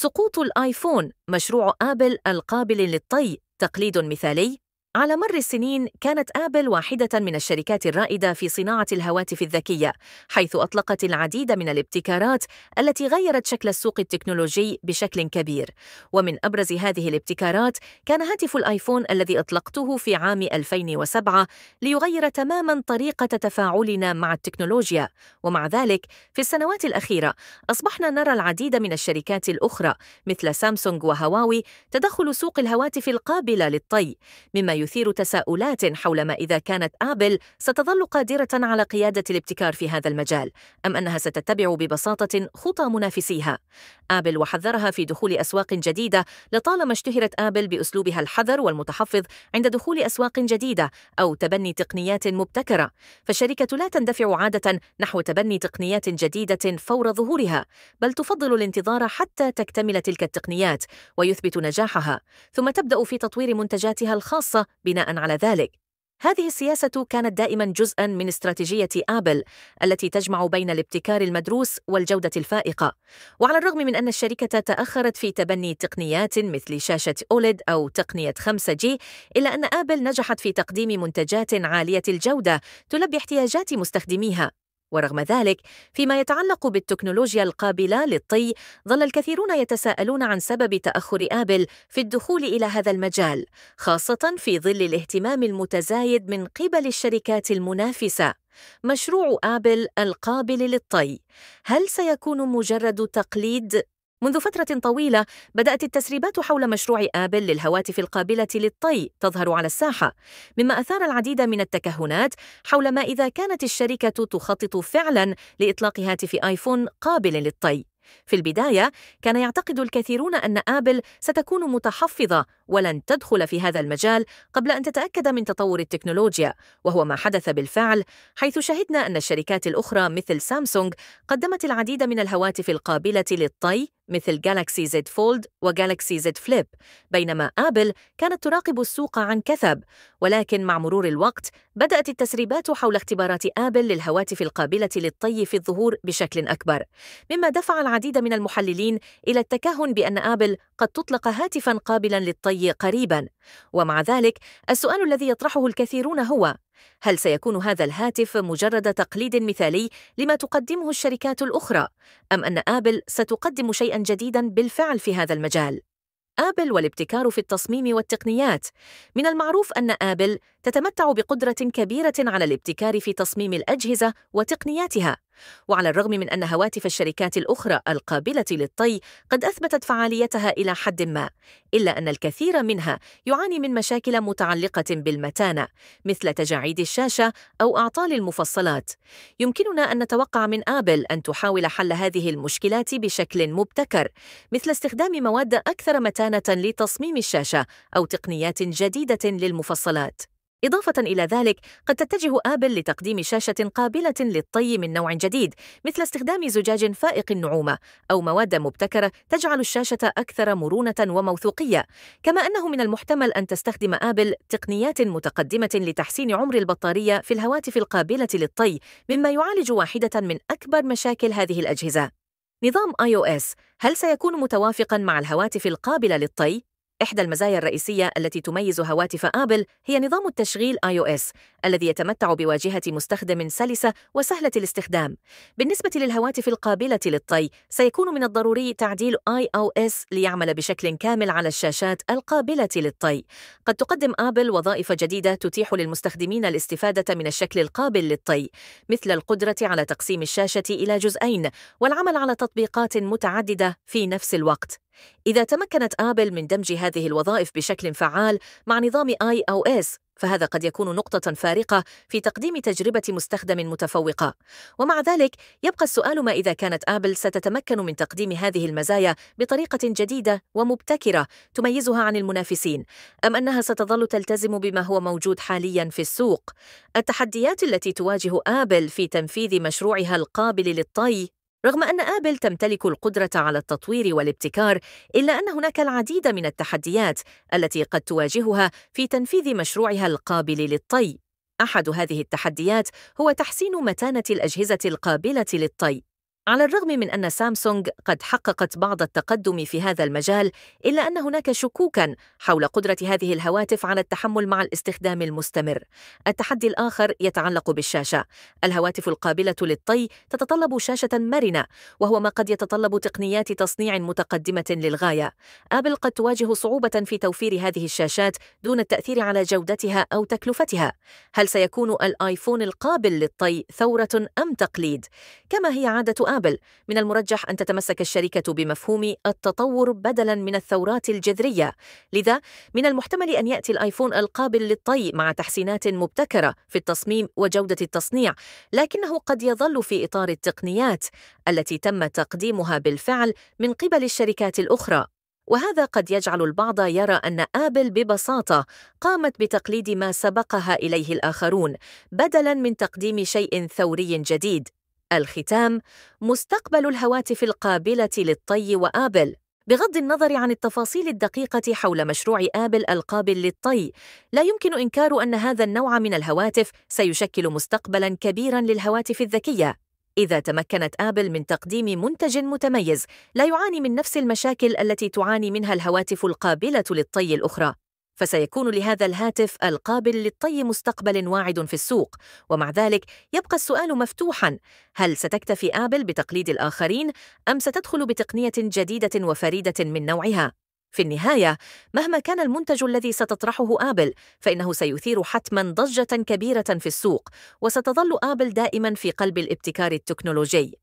سقوط الآيفون مشروع آبل القابل للطي تقليد مثالي على مر السنين كانت آبل واحدة من الشركات الرائدة في صناعة الهواتف الذكية، حيث أطلقت العديد من الابتكارات التي غيرت شكل السوق التكنولوجي بشكل كبير، ومن أبرز هذه الابتكارات كان هاتف الآيفون الذي أطلقته في عام 2007 ليغير تماماً طريقة تفاعلنا مع التكنولوجيا، ومع ذلك في السنوات الأخيرة أصبحنا نرى العديد من الشركات الأخرى مثل سامسونج وهواوي تدخل سوق الهواتف القابلة للطي، مما يثير تساؤلات حول ما إذا كانت آبل ستظل قادرة على قيادة الابتكار في هذا المجال أم أنها ستتبع ببساطة خطى منافسيها آبل وحذرها في دخول أسواق جديدة لطالما اشتهرت آبل بأسلوبها الحذر والمتحفظ عند دخول أسواق جديدة أو تبني تقنيات مبتكرة فالشركة لا تندفع عادة نحو تبني تقنيات جديدة فور ظهورها بل تفضل الانتظار حتى تكتمل تلك التقنيات ويثبت نجاحها ثم تبدأ في تطوير منتجاتها الخاصة بناء على ذلك هذه السياسة كانت دائما جزءا من استراتيجية آبل التي تجمع بين الابتكار المدروس والجودة الفائقة، وعلى الرغم من أن الشركة تأخرت في تبني تقنيات مثل شاشة أوليد أو تقنية 5G، إلا أن آبل نجحت في تقديم منتجات عالية الجودة تلبي احتياجات مستخدميها، ورغم ذلك فيما يتعلق بالتكنولوجيا القابلة للطي ظل الكثيرون يتساءلون عن سبب تأخر آبل في الدخول إلى هذا المجال خاصة في ظل الاهتمام المتزايد من قبل الشركات المنافسة مشروع آبل القابل للطي هل سيكون مجرد تقليد منذ فترة طويلة بدأت التسريبات حول مشروع آبل للهواتف القابلة للطي تظهر على الساحة، مما أثار العديد من التكهنات حول ما إذا كانت الشركة تخطط فعلاً لإطلاق هاتف آيفون قابل للطي. في البداية كان يعتقد الكثيرون أن آبل ستكون متحفظة ولن تدخل في هذا المجال قبل أن تتأكد من تطور التكنولوجيا وهو ما حدث بالفعل حيث شهدنا أن الشركات الأخرى مثل سامسونج قدمت العديد من الهواتف القابلة للطي مثل جالاكسي زد فولد وجالاكسي زد فليب بينما آبل كانت تراقب السوق عن كثب ولكن مع مرور الوقت بدأت التسريبات حول اختبارات آبل للهواتف القابلة للطي في الظهور بشكل أكبر مما دفع العديد من المحللين إلى التكهن بأن آبل قد تطلق هاتفاً قابلاً للطي الحي قريبا ومع ذلك السؤال الذي يطرحه الكثيرون هو هل سيكون هذا الهاتف مجرد تقليد مثالي لما تقدمه الشركات الأخرى أم أن آبل ستقدم شيئا جديدا بالفعل في هذا المجال؟ آبل والابتكار في التصميم والتقنيات من المعروف أن آبل تتمتع بقدرة كبيرة على الابتكار في تصميم الأجهزة وتقنياتها وعلى الرغم من أن هواتف الشركات الأخرى القابلة للطي قد أثبتت فعاليتها إلى حد ما إلا أن الكثير منها يعاني من مشاكل متعلقة بالمتانة مثل تجاعيد الشاشة أو أعطال المفصلات يمكننا أن نتوقع من آبل أن تحاول حل هذه المشكلات بشكل مبتكر مثل استخدام مواد أكثر متانة لتصميم الشاشة أو تقنيات جديدة للمفصلات إضافة إلى ذلك، قد تتجه آبل لتقديم شاشة قابلة للطي من نوع جديد، مثل استخدام زجاج فائق النعومة أو مواد مبتكرة تجعل الشاشة أكثر مرونة وموثوقية، كما أنه من المحتمل أن تستخدم آبل تقنيات متقدمة لتحسين عمر البطارية في الهواتف القابلة للطي، مما يعالج واحدة من أكبر مشاكل هذه الأجهزة. نظام iOS هل سيكون متوافقا مع الهواتف القابلة للطي؟ إحدى المزايا الرئيسية التي تميز هواتف آبل هي نظام التشغيل iOS الذي يتمتع بواجهة مستخدم سلسة وسهلة الاستخدام. بالنسبة للهواتف القابلة للطي، سيكون من الضروري تعديل iOS ليعمل بشكل كامل على الشاشات القابلة للطي. قد تقدم آبل وظائف جديدة تتيح للمستخدمين الاستفادة من الشكل القابل للطي، مثل القدرة على تقسيم الشاشة إلى جزئين والعمل على تطبيقات متعددة في نفس الوقت. إذا تمكنت آبل من دمج هذه الوظائف بشكل فعال مع نظام آي أو إس فهذا قد يكون نقطة فارقة في تقديم تجربة مستخدم متفوقة. ومع ذلك يبقى السؤال ما إذا كانت آبل ستتمكن من تقديم هذه المزايا بطريقة جديدة ومبتكرة تميزها عن المنافسين، أم أنها ستظل تلتزم بما هو موجود حاليا في السوق؟ التحديات التي تواجه آبل في تنفيذ مشروعها القابل للطي رغم أن آبل تمتلك القدرة على التطوير والابتكار، إلا أن هناك العديد من التحديات التي قد تواجهها في تنفيذ مشروعها القابل للطي. أحد هذه التحديات هو تحسين متانة الأجهزة القابلة للطي، على الرغم من أن سامسونج قد حققت بعض التقدم في هذا المجال إلا أن هناك شكوكا حول قدرة هذه الهواتف على التحمل مع الاستخدام المستمر التحدي الآخر يتعلق بالشاشة الهواتف القابلة للطي تتطلب شاشة مرنة وهو ما قد يتطلب تقنيات تصنيع متقدمة للغاية آبل قد تواجه صعوبة في توفير هذه الشاشات دون التأثير على جودتها أو تكلفتها هل سيكون الآيفون القابل للطي ثورة أم تقليد؟ كما هي عادة آبل المقابل من المرجح أن تتمسك الشركة بمفهوم التطور بدلا من الثورات الجذرية لذا من المحتمل أن يأتي الآيفون القابل للطي مع تحسينات مبتكرة في التصميم وجودة التصنيع لكنه قد يظل في إطار التقنيات التي تم تقديمها بالفعل من قبل الشركات الأخرى وهذا قد يجعل البعض يرى أن آبل ببساطة قامت بتقليد ما سبقها إليه الآخرون بدلاً من تقديم شيء ثوري جديد الختام مستقبل الهواتف القابلة للطي وآبل بغض النظر عن التفاصيل الدقيقة حول مشروع آبل القابل للطي، لا يمكن إنكار أن هذا النوع من الهواتف سيشكل مستقبلاً كبيراً للهواتف الذكية. إذا تمكنت آبل من تقديم منتج متميز لا يعاني من نفس المشاكل التي تعاني منها الهواتف القابلة للطي الأخرى، فسيكون لهذا الهاتف القابل للطي مستقبل واعد في السوق ومع ذلك يبقى السؤال مفتوحا هل ستكتفي آبل بتقليد الآخرين أم ستدخل بتقنية جديدة وفريدة من نوعها؟ في النهاية مهما كان المنتج الذي ستطرحه آبل فإنه سيثير حتما ضجة كبيرة في السوق وستظل آبل دائما في قلب الابتكار التكنولوجي